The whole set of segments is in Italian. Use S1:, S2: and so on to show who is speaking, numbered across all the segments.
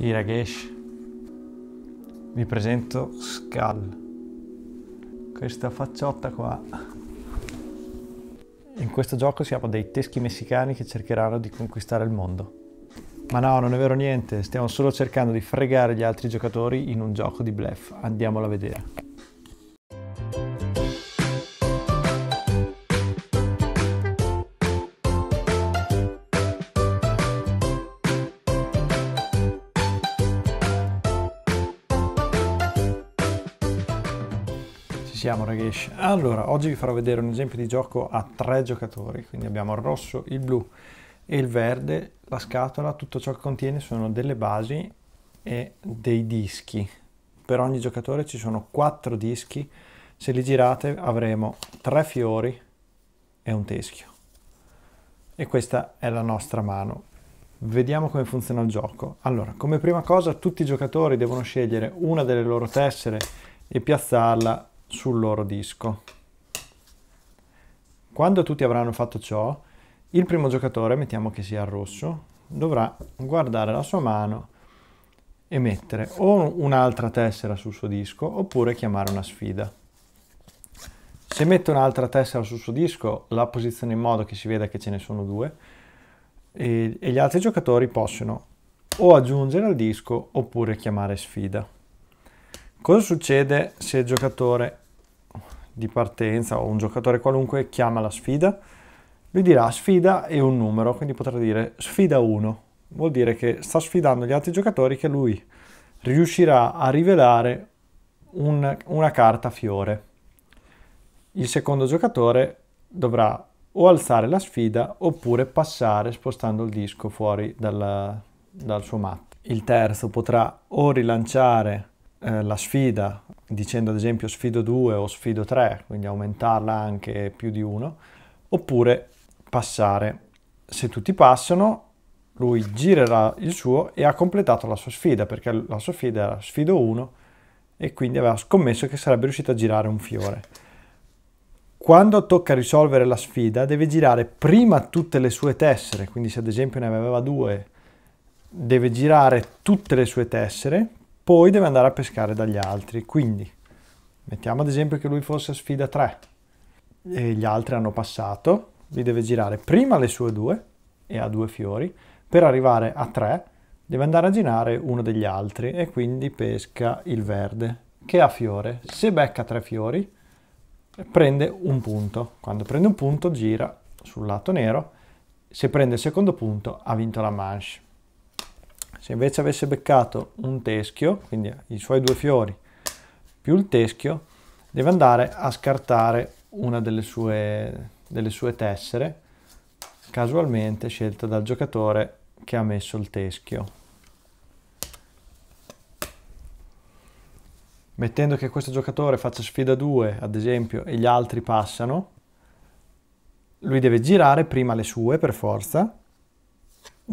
S1: Sì, Rakesh. Vi presento Skull. Questa facciotta qua. In questo gioco siamo dei teschi messicani che cercheranno di conquistare il mondo. Ma no, non è vero niente, stiamo solo cercando di fregare gli altri giocatori in un gioco di bluff. Andiamolo a vedere. siamo ragazzi. Allora, oggi vi farò vedere un esempio di gioco a tre giocatori, quindi abbiamo il rosso, il blu e il verde. La scatola, tutto ciò che contiene sono delle basi e dei dischi. Per ogni giocatore ci sono quattro dischi, se li girate avremo tre fiori e un teschio. E questa è la nostra mano. Vediamo come funziona il gioco. Allora, come prima cosa tutti i giocatori devono scegliere una delle loro tessere e piazzarla sul loro disco. Quando tutti avranno fatto ciò, il primo giocatore, mettiamo che sia il rosso, dovrà guardare la sua mano e mettere o un'altra tessera sul suo disco oppure chiamare una sfida. Se mette un'altra tessera sul suo disco la posiziona in modo che si veda che ce ne sono due e, e gli altri giocatori possono o aggiungere al disco oppure chiamare sfida. Cosa succede se il giocatore di partenza o un giocatore qualunque chiama la sfida, lui dirà sfida e un numero, quindi potrà dire sfida 1. Vuol dire che sta sfidando gli altri giocatori che lui riuscirà a rivelare un, una carta fiore. Il secondo giocatore dovrà o alzare la sfida oppure passare spostando il disco fuori dal, dal suo matto. Il terzo potrà o rilanciare eh, la sfida dicendo ad esempio sfido 2 o sfido 3, quindi aumentarla anche più di 1, oppure passare. Se tutti passano, lui girerà il suo e ha completato la sua sfida, perché la sua sfida era sfido 1 e quindi aveva scommesso che sarebbe riuscito a girare un fiore. Quando tocca risolvere la sfida deve girare prima tutte le sue tessere, quindi se ad esempio ne aveva due, deve girare tutte le sue tessere poi deve andare a pescare dagli altri. Quindi mettiamo ad esempio che lui fosse a sfida 3 e gli altri hanno passato, lui deve girare prima le sue due e ha due fiori, per arrivare a 3 deve andare a girare uno degli altri e quindi pesca il verde che ha fiore. Se becca tre fiori prende un punto, quando prende un punto gira sul lato nero, se prende il secondo punto ha vinto la manche. Se invece avesse beccato un teschio, quindi i suoi due fiori più il teschio, deve andare a scartare una delle sue, delle sue tessere, casualmente scelta dal giocatore che ha messo il teschio. Mettendo che questo giocatore faccia sfida 2, ad esempio, e gli altri passano, lui deve girare prima le sue per forza,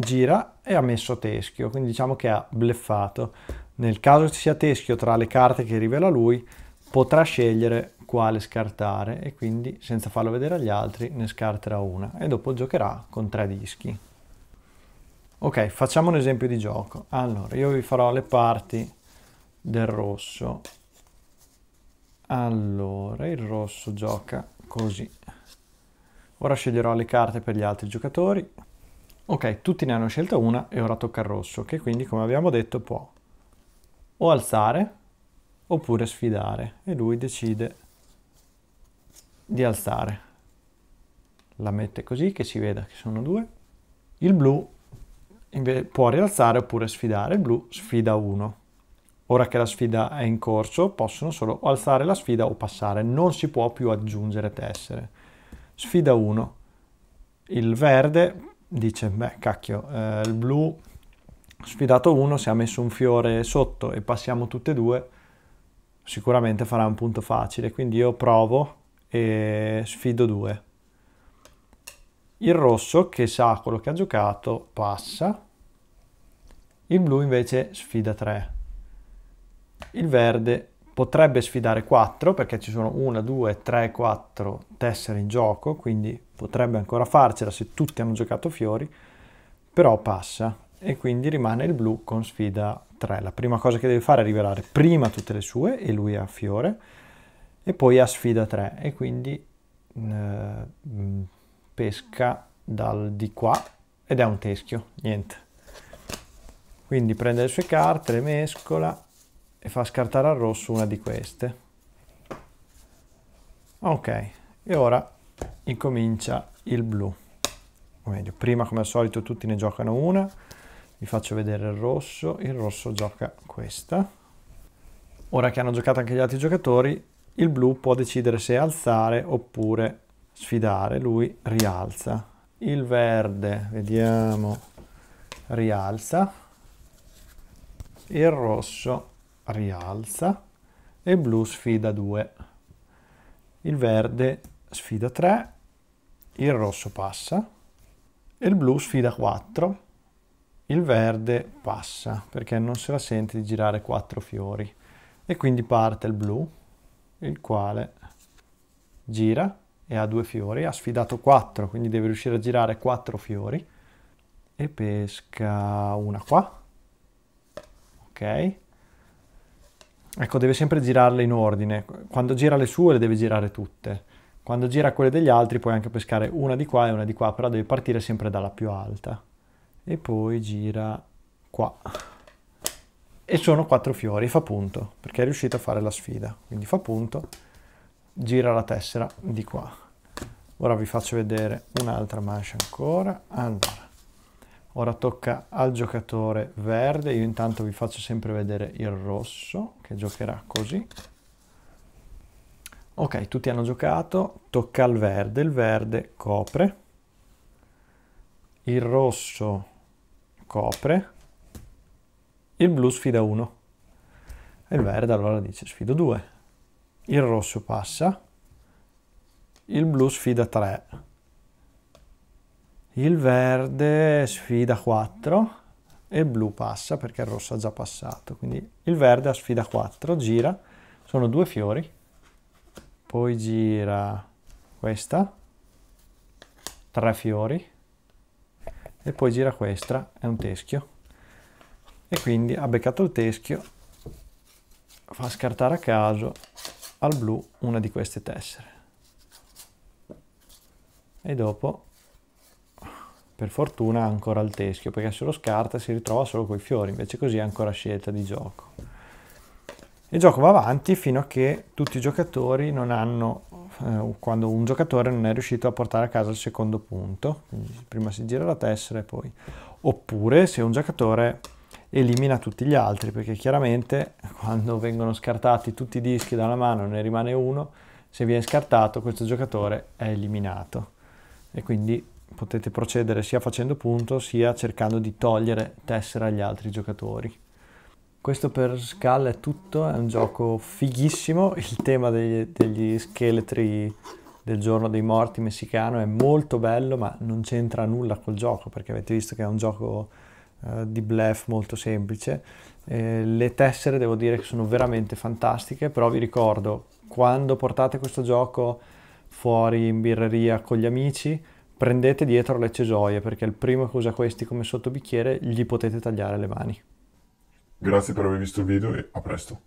S1: gira e ha messo teschio, quindi diciamo che ha bleffato. Nel caso ci sia teschio tra le carte che rivela lui, potrà scegliere quale scartare e quindi senza farlo vedere agli altri ne scarterà una e dopo giocherà con tre dischi. Ok, facciamo un esempio di gioco. Allora, io vi farò le parti del rosso. Allora, il rosso gioca così. Ora sceglierò le carte per gli altri giocatori. Ok, tutti ne hanno scelta una e ora tocca al rosso, che quindi, come abbiamo detto, può o alzare oppure sfidare. E lui decide di alzare. La mette così che si veda che sono due. Il blu può rialzare oppure sfidare. Il blu sfida uno. Ora che la sfida è in corso, possono solo alzare la sfida o passare. Non si può più aggiungere tessere. Sfida 1. Il verde dice, beh cacchio, eh, il blu sfidato uno, se ha messo un fiore sotto e passiamo tutte e due, sicuramente farà un punto facile, quindi io provo e sfido due. Il rosso, che sa quello che ha giocato, passa. Il blu invece sfida 3. Il verde potrebbe sfidare 4 perché ci sono 1, 2, 3, 4 tessere in gioco, quindi potrebbe ancora farcela se tutti hanno giocato fiori, però passa e quindi rimane il blu con sfida 3. La prima cosa che deve fare è rivelare prima tutte le sue e lui ha fiore e poi ha sfida 3 e quindi eh, mm, pesca dal di qua ed è un teschio, niente. Quindi prende le sue carte, le mescola e fa scartare al rosso una di queste. Ok, e ora incomincia il blu. O meglio, prima come al solito tutti ne giocano una, vi faccio vedere il rosso, il rosso gioca questa. Ora che hanno giocato anche gli altri giocatori, il blu può decidere se alzare oppure sfidare, lui rialza. Il verde, vediamo, rialza, il rosso rialza e il blu sfida 2. Il verde sfida 3, il rosso passa, il blu sfida 4, il verde passa perché non se la sente di girare 4 fiori e quindi parte il blu, il quale gira e ha due fiori, ha sfidato 4, quindi deve riuscire a girare 4 fiori e pesca una qua, ok? Ecco, deve sempre girarle in ordine, quando gira le sue le deve girare tutte quando gira quelle degli altri puoi anche pescare una di qua e una di qua, però devi partire sempre dalla più alta. E poi gira qua. E sono quattro fiori, fa punto, perché è riuscito a fare la sfida. Quindi fa punto, gira la tessera di qua. Ora vi faccio vedere un'altra mancia ancora. Allora, ora tocca al giocatore verde, io intanto vi faccio sempre vedere il rosso, che giocherà così. Ok, tutti hanno giocato, tocca al verde, il verde copre, il rosso copre, il blu sfida 1 e il verde allora dice sfido 2, il rosso passa, il blu sfida 3, il verde sfida 4 e il blu passa perché il rosso ha già passato, quindi il verde ha sfida 4, gira, sono due fiori poi gira questa, tre fiori, e poi gira questa, è un teschio. E quindi ha beccato il teschio, fa scartare a caso al blu una di queste tessere. E dopo, per fortuna, ha ancora il teschio, perché se lo scarta si ritrova solo coi fiori, invece così ha ancora scelta di gioco. Il gioco va avanti fino a che tutti i giocatori non hanno, eh, quando un giocatore non è riuscito a portare a casa il secondo punto, quindi prima si gira la tessera e poi... Oppure se un giocatore elimina tutti gli altri, perché chiaramente quando vengono scartati tutti i dischi da una mano ne rimane uno, se viene scartato questo giocatore è eliminato. E quindi potete procedere sia facendo punto sia cercando di togliere tessera agli altri giocatori. Questo per Skull è tutto, è un gioco fighissimo, il tema degli, degli scheletri del giorno dei morti messicano è molto bello ma non c'entra nulla col gioco perché avete visto che è un gioco uh, di bluff molto semplice. Eh, le tessere devo dire che sono veramente fantastiche però vi ricordo quando portate questo gioco fuori in birreria con gli amici prendete dietro le cesoie perché il primo che usa questi come sottobicchiere gli potete tagliare le mani. Grazie per aver visto il video e a presto.